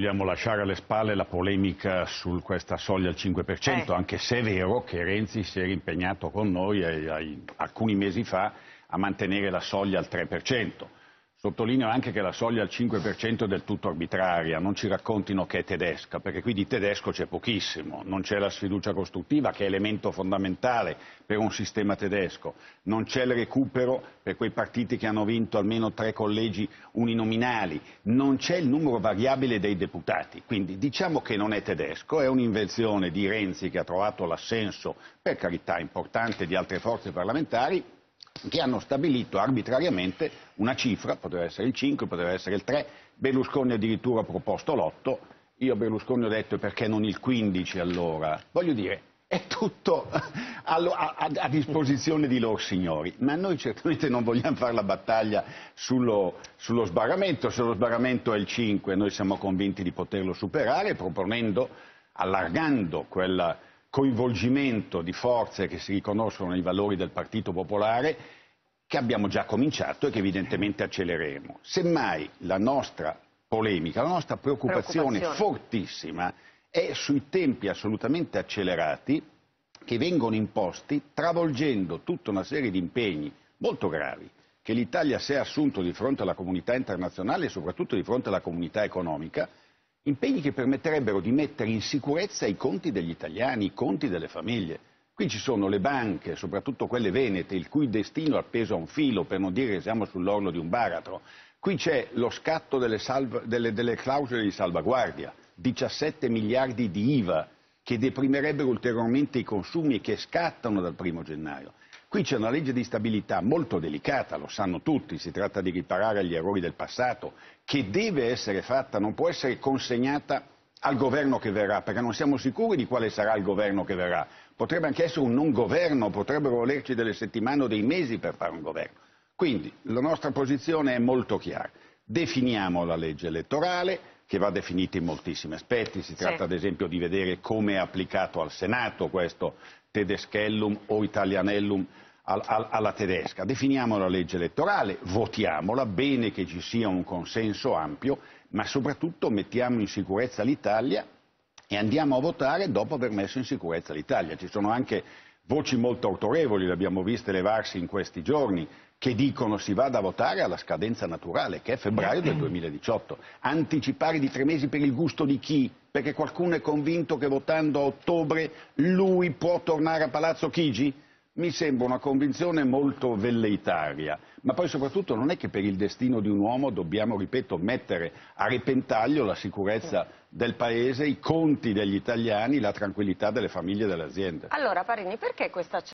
vogliamo lasciare alle spalle la polemica su questa soglia al 5%, eh. anche se è vero che Renzi si era impegnato con noi ai, eh, ai, alcuni mesi fa a mantenere la soglia al 3%. Sottolineo anche che la soglia al 5% è del tutto arbitraria, non ci raccontino che è tedesca, perché qui di tedesco c'è pochissimo, non c'è la sfiducia costruttiva che è elemento fondamentale per un sistema tedesco, non c'è il recupero per quei partiti che hanno vinto almeno tre collegi uninominali, non c'è il numero variabile dei deputati, quindi diciamo che non è tedesco, è un'invenzione di Renzi che ha trovato l'assenso, per carità importante, di altre forze parlamentari che hanno stabilito arbitrariamente una cifra, poteva essere il 5, poteva essere il 3, Berlusconi addirittura ha proposto l'8, io a Berlusconi ho detto perché non il 15 allora, voglio dire è tutto a, a, a disposizione di loro signori, ma noi certamente non vogliamo fare la battaglia sullo, sullo sbarramento, se lo sbarramento è il 5 noi siamo convinti di poterlo superare proponendo, allargando quella coinvolgimento di forze che si riconoscono nei valori del Partito Popolare che abbiamo già cominciato e che evidentemente accelereremo. Semmai la nostra polemica, la nostra preoccupazione, preoccupazione. fortissima è sui tempi assolutamente accelerati che vengono imposti travolgendo tutta una serie di impegni molto gravi che l'Italia si è assunto di fronte alla comunità internazionale e soprattutto di fronte alla comunità economica impegni che permetterebbero di mettere in sicurezza i conti degli italiani, i conti delle famiglie. Qui ci sono le banche, soprattutto quelle venete, il cui destino è appeso a un filo, per non dire che siamo sull'orlo di un baratro. Qui c'è lo scatto delle, salva, delle, delle clausole di salvaguardia, 17 miliardi di IVA che deprimerebbero ulteriormente i consumi e che scattano dal primo gennaio. Qui c'è una legge di stabilità molto delicata, lo sanno tutti, si tratta di riparare agli errori del passato, che deve essere fatta, non può essere consegnata al governo che verrà, perché non siamo sicuri di quale sarà il governo che verrà. Potrebbe anche essere un non governo, potrebbero volerci delle settimane o dei mesi per fare un governo. Quindi la nostra posizione è molto chiara. Definiamo la legge elettorale, che va definita in moltissimi aspetti, si tratta sì. ad esempio di vedere come è applicato al Senato questo Tedeschellum o Italianellum alla tedesca. Definiamo la legge elettorale, votiamola, bene che ci sia un consenso ampio, ma soprattutto mettiamo in sicurezza l'Italia e andiamo a votare dopo aver messo in sicurezza l'Italia. Ci sono anche voci molto autorevoli, le abbiamo viste levarsi in questi giorni, che dicono si vada a votare alla scadenza naturale, che è febbraio del 2018. Anticipare di tre mesi per il gusto di chi? Perché qualcuno è convinto che votando a ottobre lui può tornare a Palazzo Chigi? mi sembra una convinzione molto velleitaria, ma poi soprattutto non è che per il destino di un uomo dobbiamo, ripeto, mettere a repentaglio la sicurezza del Paese, i conti degli italiani, la tranquillità delle famiglie e delle aziende. Allora Parini, perché questa